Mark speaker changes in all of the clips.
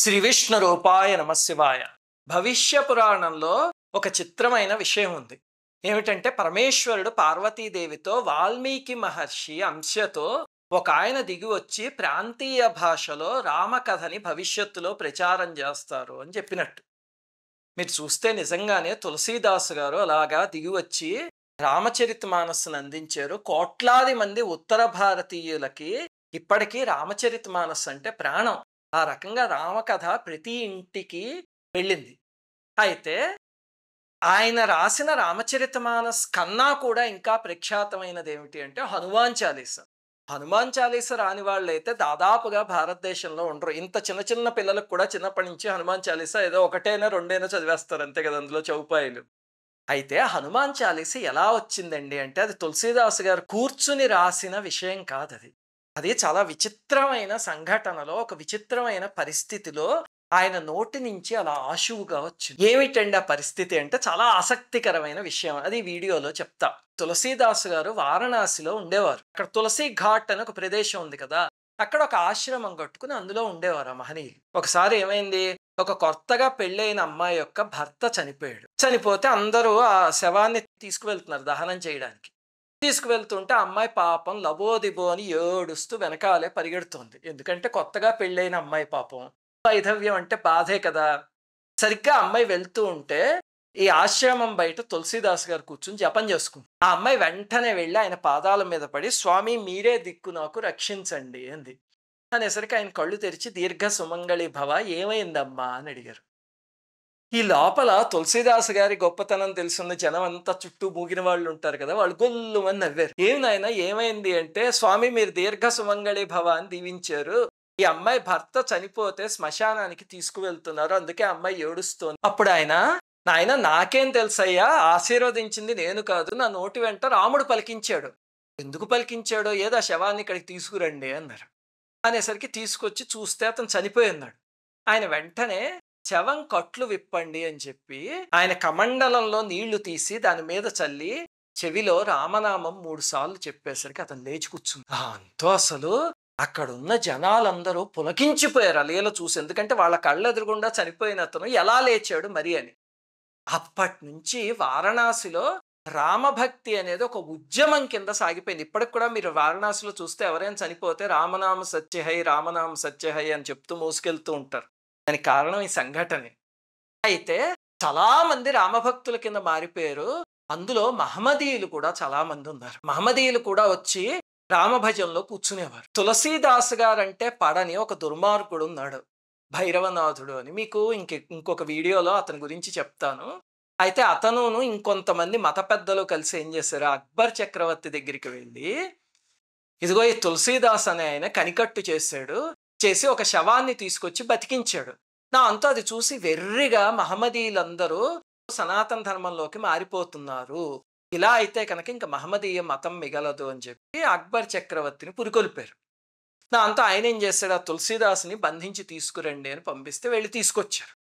Speaker 1: శ్రీ విష్ణు రూపాయ నమశివాయ భవిష్య పురాణంలో ఒక చిత్రమైన విషయం ఉంది ఏమిటంటే పరమేశ్వరుడు పార్వతీదేవితో వాల్మీకి మహర్షి అంశతో ఒక ఆయన దిగి వచ్చి ప్రాంతీయ భాషలో రామకథని భవిష్యత్తులో ప్రచారం చేస్తారు అని చెప్పినట్టు మీరు చూస్తే నిజంగానే తులసీదాస్ గారు అలాగా దిగి వచ్చి రామచరిత మానస్సును అందించారు కోట్లాది మంది ఉత్తర భారతీయులకి ఇప్పటికీ రామచరిత మానస్ అంటే ప్రాణం ఆ రకంగా రామకథ ప్రతి ఇంటికి వెళ్ళింది అయితే ఆయన రాసిన రామచరితమానస్ కన్నా కూడా ఇంకా ప్రఖ్యాతమైనది ఏమిటి అంటే హనుమాన్ చాలీస హనుమాన్ చాలీస రాని వాళ్ళైతే దాదాపుగా భారతదేశంలో ఉండరు ఇంత చిన్న చిన్న పిల్లలకు కూడా చిన్నప్పటి నుంచి హనుమాన్ చాలీస ఏదో ఒకటైనా రెండైనా చదివేస్తారు అంతే కదా అందులో చౌపాయిలు అయితే హనుమాన్ చాలీస ఎలా వచ్చిందండి అంటే అది తులసీదాస్ గారు కూర్చుని రాసిన విషయం కాదు అది అదే చాలా విచిత్రమైన సంఘటనలో ఒక విచిత్రమైన పరిస్థితిలో ఆయన నోటి నుంచి అలా ఆశువుగా వచ్చింది ఏమిటండి ఆ పరిస్థితి అంటే చాలా ఆసక్తికరమైన విషయం అది వీడియోలో చెప్తా తులసీదాస్ గారు వారణాసిలో ఉండేవారు అక్కడ తులసి ఘాట్ అని ఒక ప్రదేశం ఉంది కదా అక్కడ ఒక ఆశ్రమం కట్టుకుని అందులో ఉండేవారు ఆ మహనీయులు ఒకసారి ఏమైంది ఒక కొత్తగా పెళ్ళైన అమ్మాయి యొక్క భర్త చనిపోయాడు చనిపోతే అందరూ ఆ శవాన్ని తీసుకువెళ్తున్నారు దహనం చేయడానికి తీసుకువెళ్తుంటే అమ్మాయి పాపం లబోదిబో అని ఏడుస్తూ వెనకాలే పరిగెడుతుంది ఎందుకంటే కొత్తగా పెళ్ళైన అమ్మాయి పాపం వైధవ్యం అంటే బాధే కదా సరిగ్గా అమ్మాయి వెళ్తూ ఉంటే ఈ ఆశ్రమం బయట తులసీదాస్ గారు కూర్చుని జపం చేసుకుంది ఆ అమ్మాయి వెంటనే వెళ్ళి ఆయన పాదాల మీద పడి స్వామి మీరే దిక్కు నాకు రక్షించండి అంది అనేసరికి ఆయన కళ్ళు తెరిచి దీర్ఘ సుమంగళి భవ ఏమైందమ్మా అని అడిగారు ఈ లోపల తులసీదాస్ గారి గొప్పతనం తెలుసున్న జనం అంతా చుట్టూ మూగిన వాళ్ళు ఉంటారు కదా వాళ్ళు గొల్లు అని నవ్వారు ఏమి ఏమైంది అంటే స్వామి మీరు దీర్ఘ సుమంగళి భవాన్ని దీవించారు ఈ అమ్మాయి భర్త చనిపోతే శ్మశానానికి తీసుకువెళ్తున్నారు అందుకే అమ్మాయి ఏడుస్తోంది అప్పుడు ఆయన నాయన నాకేం తెలుసయ్యా ఆశీర్వదించింది నేను కాదు నా నోటి వెంట రాముడు పలికించాడు ఎందుకు పలికించాడో ఏదో శవాన్ని ఇక్కడికి తీసుకురండి అన్నారు అనేసరికి తీసుకొచ్చి చూస్తే అతను చనిపోయి ఉన్నాడు ఆయన వెంటనే చవం కట్లు విప్పండి అని చెప్పి ఆయన కమండలంలో నీళ్లు తీసి దాని మీద చల్లి చెవిలో రామనామం మూడు సార్లు చెప్పేసరికి అతను లేచి కూర్చుంది అంతో అసలు అక్కడున్న జనాలందరూ పులకించిపోయారు అలీల చూసి ఎందుకంటే వాళ్ళ కళ్ళు ఎదురుగుండా చనిపోయిన అతను ఎలా లేచాడు మరి అని అప్పటి నుంచి వారణాసిలో రామభక్తి అనేది ఒక ఉద్యమం కింద సాగిపోయింది ఇప్పటికి కూడా మీరు వారణాసిలో చూస్తే ఎవరైనా చనిపోతే రామనామ సత్యహై రామనామ సత్యహై అని చెప్తూ మోసుకెళ్తూ ఉంటారు దానికి కారణం ఈ సంఘటనే అయితే చాలామంది రామభక్తుల కింద మారిపోయారు అందులో మహమ్మదీయులు కూడా చాలామంది ఉన్నారు మహమ్మదీయులు కూడా వచ్చి రామభజంలో కూర్చునేవారు తులసీదాస్ గారంటే పడని ఒక దుర్మార్గుడు ఉన్నాడు భైరవనాథుడు అని మీకు ఇంక ఇంకొక వీడియోలో అతని గురించి చెప్తాను అయితే అతనును ఇంకొంతమంది మత పెద్దలు కలిసి ఏం చేశారు అక్బర్ చక్రవర్తి దగ్గరికి వెళ్ళి ఇదిగో ఈ తులసీదాస్ అనే ఆయన కనికట్టు చేశాడు చేసి ఒక శవాన్ని తీసుకొచ్చి బతికించాడు నా అంతా అది చూసి వెర్రిగా మహమ్మదీయులందరూ సనాతన ధర్మంలోకి మారిపోతున్నారు ఇలా అయితే కనుక ఇంకా మహమ్మదీయ మతం మిగలదు అని చెప్పి అక్బర్ చక్రవర్తిని పురికొల్పారు నా అంతా ఆయన ఏం చేశాడు ఆ తులసీదాస్ని బంధించి తీసుకురండి అని పంపిస్తే వెళ్ళి తీసుకొచ్చారు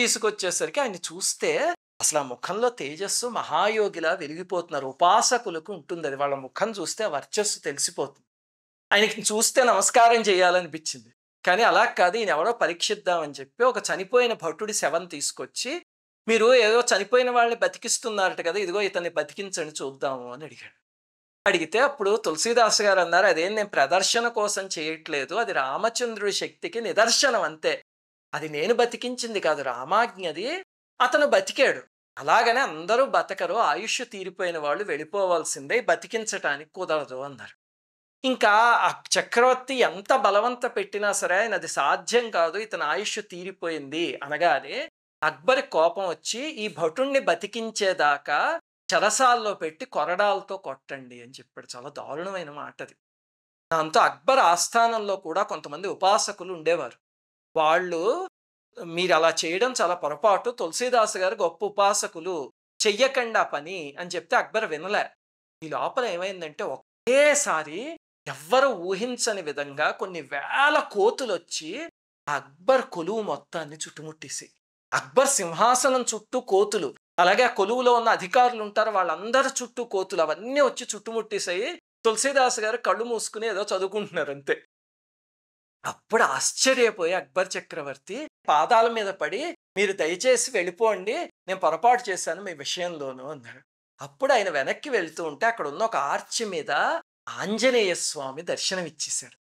Speaker 1: తీసుకొచ్చేసరికి ఆయన చూస్తే అసలు ఆ ముఖంలో తేజస్సు మహాయోగిలా వెలిగిపోతున్నారు ఉపాసకులకు ఉంటుంది అది వాళ్ళ ముఖం చూస్తే వర్చస్సు తెలిసిపోతుంది ఆయనకి చూస్తే నమస్కారం చేయాలనిపించింది కానీ అలా కాదు ఈయన ఎవడో పరీక్షిద్దామని చెప్పి ఒక చనిపోయిన భటుడి శవం తీసుకొచ్చి మీరు ఏదో చనిపోయిన వాళ్ళని బతికిస్తున్నారట కదా ఇదిగో ఇతన్ని బతికించండి చూద్దాము అని అడిగాడు అడిగితే అప్పుడు తులసీదాస్ గారు అన్నారు అదేం నేను ప్రదర్శన కోసం చేయట్లేదు అది రామచంద్రుడి శక్తికి నిదర్శనం అంతే అది నేను బతికించింది కాదు రామాజ్ఞది అతను బతికాడు అలాగనే అందరూ బతకరు ఆయుష్ తీరిపోయిన వాళ్ళు వెళ్ళిపోవాల్సిందే బతికించటానికి కుదరదు అన్నారు ఇంకా ఆ చక్రవర్తి ఎంత బలవంత పెట్టినా సరే ఆయన అది సాధ్యం కాదు ఇతని ఆయుష్ తీరిపోయింది అనగానే అక్బర్ కోపం వచ్చి ఈ భటుణ్ణి బతికించేదాకా చలసాల్లో పెట్టి కొరడాలతో కొట్టండి అని చెప్పాడు చాలా దారుణమైన మాట అది దాంతో అక్బర్ ఆస్థానంలో కూడా కొంతమంది ఉపాసకులు ఉండేవారు వాళ్ళు మీరు అలా చేయడం చాలా పొరపాటు తులసీదాస్ గారు గొప్ప ఉపాసకులు చెయ్యకండా పని అని చెప్తే అక్బర్ వినలే ఈ లోపల ఏమైందంటే ఒకేసారి ఎవ్వరు ఊహించని విధంగా కొన్ని వేల కోతులు వచ్చి అక్బర్ కొలువు మొత్తాన్ని చుట్టుముట్టేసి అక్బర్ సింహాసనం చుట్టూ కోతులు అలాగే ఆ కొలువులో ఉన్న అధికారులు ఉంటారు వాళ్ళందరి చుట్టూ కోతులు అవన్నీ వచ్చి చుట్టుముట్టేసాయి తులసీదాస్ గారు కళ్ళు మూసుకుని ఏదో చదువుకుంటున్నారు అంతే అప్పుడు ఆశ్చర్యపోయి అక్బర్ చక్రవర్తి పాదాల మీద పడి మీరు దయచేసి వెళ్ళిపోండి నేను పొరపాటు చేశాను మీ విషయంలోనూ అన్నాడు అప్పుడు ఆయన వెనక్కి వెళ్తూ ఉంటే అక్కడ ఉన్న ఒక ఆర్చి మీద ఆంజనేయ స్వామి దర్శనమిచ్చేశాడు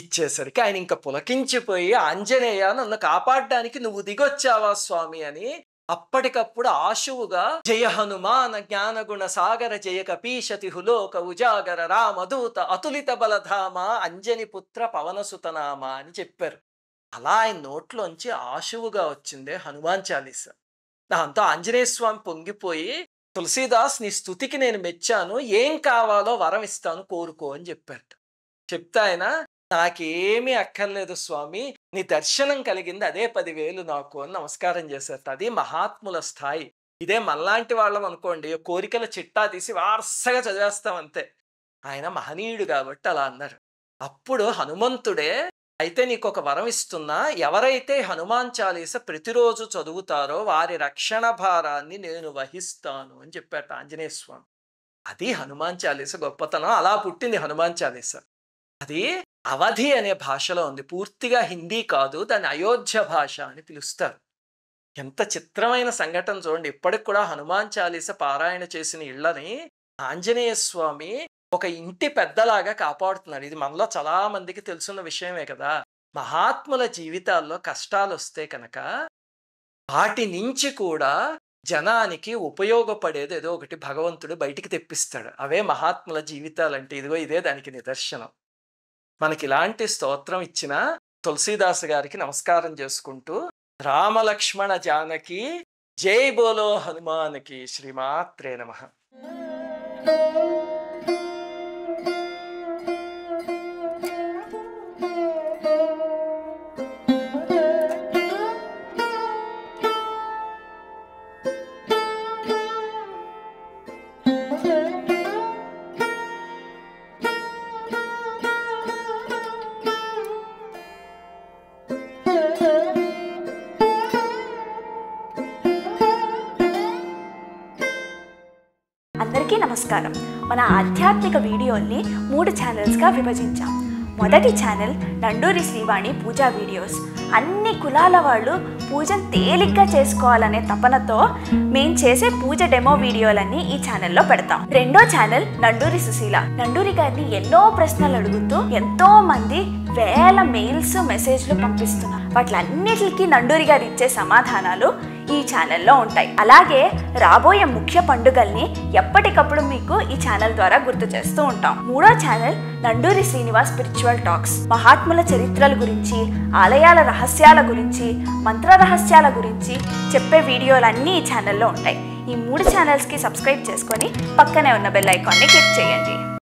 Speaker 1: ఇచ్చేసరికి ఆయన ఇంకా పులకించిపోయి ఆంజనేయ నన్ను కాపాడడానికి నువ్వు దిగొచ్చావా స్వామి అని అప్పటికప్పుడు ఆశువుగా జయ హనుమాన జ్ఞానగుణ సాగర జయ కపీశతి హులోక ఉజాగర రామదూత అతులిత బలధామ అంజని పుత్ర పవనసుతనామ అని చెప్పారు అలా ఆయన నోట్లోంచి ఆశువుగా వచ్చిందే హనుమాన్ చాలీస దాంతో ఆంజనేయ స్వామి పొంగిపోయి తులసీదాస్ నీ స్థుతికి నేను మెచ్చాను ఏం కావాలో వరం ఇస్తాను కోరుకో అని చెప్పాడు చెప్తా ఆయన నాకేమీ అక్కర్లేదు స్వామి నీ దర్శనం కలిగింది అదే పదివేలు నాకు అని నమస్కారం చేశారు అది మహాత్ముల స్థాయి ఇదే మళ్ళాంటి వాళ్ళం అనుకోండి కోరికల చిట్టా తీసి వారసగా చదివేస్తామంతే ఆయన మహనీయుడు కాబట్టి అలా అన్నారు అప్పుడు హనుమంతుడే అయితే నీకు ఒక వరం ఇస్తున్నా ఎవరైతే హనుమాన్ చాలీస ప్రతిరోజు చదువుతారో వారి రక్షణ భారాన్ని నేను వహిస్తాను అని చెప్పాట ఆంజనేయ స్వామి అది హనుమాన్ చాలీస గొప్పతనం అలా పుట్టింది హనుమాన్ చాలీస అది అవధి అనే భాషలో ఉంది పూర్తిగా హిందీ కాదు దాన్ని అయోధ్య భాష అని పిలుస్తారు ఎంత చిత్రమైన సంఘటన చూడండి ఇప్పటికి కూడా హనుమాన్ చాలీస పారాయణ చేసిన ఇళ్ళని ఆంజనేయ స్వామి ఒక ఇంటి పెద్దలాగా కాపాడుతున్నాడు ఇది మనలో చాలా మందికి తెలుసున్న విషయమే కదా మహాత్ముల జీవితాల్లో కష్టాలు వస్తే కనుక వాటి నుంచి కూడా జనానికి ఉపయోగపడేది ఏదో ఒకటి భగవంతుడు బయటికి తెప్పిస్తాడు అవే మహాత్ముల జీవితాలంటే ఇదిగో ఇదే దానికి నిదర్శనం మనకి ఇలాంటి స్తోత్రం ఇచ్చిన తులసీదాస్ గారికి నమస్కారం చేసుకుంటూ రామలక్ష్మణ జానకి జై బోలో హనుమానికి శ్రీమాత్రే నమ నమస్కారం మన ఆధ్యాత్మిక వీడియోల్ని మూడు ఛానల్స్గా విభజించాం మొదటి ఛానల్ నండూరి శ్రీవాణి పూజా వీడియోస్ అన్ని కులాల వాళ్ళు పూజను తేలిగ్గా చేసుకోవాలనే తపనతో మేము చేసే పూజ డెమో వీడియోలన్నీ ఈ ఛానల్లో పెడతాం రెండో ఛానల్ నండూరి సుశీల నండూరి గారిని ఎన్నో ప్రశ్నలు అడుగుతూ ఎంతో మంది వేల మెయిల్స్ మెసేజ్లు పంపిస్తున్నారు అన్నిటికీ నండూరి గారు ఇచ్చే సమాధానాలు ఈ ఛానల్లో ఉంటాయి అలాగే రాబోయే ముఖ్య పండుగల్ని ఎప్పటికప్పుడు మీకు ఈ ఛానల్ ద్వారా గుర్తు చేస్తూ ఉంటాం మూడో channel Nanduri Srinivas spiritual talks మహాత్ముల చరిత్రల గురించి ఆలయాల రహస్యాల గురించి మంత్ర రహస్యాల గురించి చెప్పే వీడియోలన్నీ ఈ ఛానల్లో ఉంటాయి ఈ మూడు ఛానల్స్కి సబ్స్క్రైబ్ చేసుకొని పక్కనే ఉన్న బెల్ ఐకాన్ని క్లిక్ చేయండి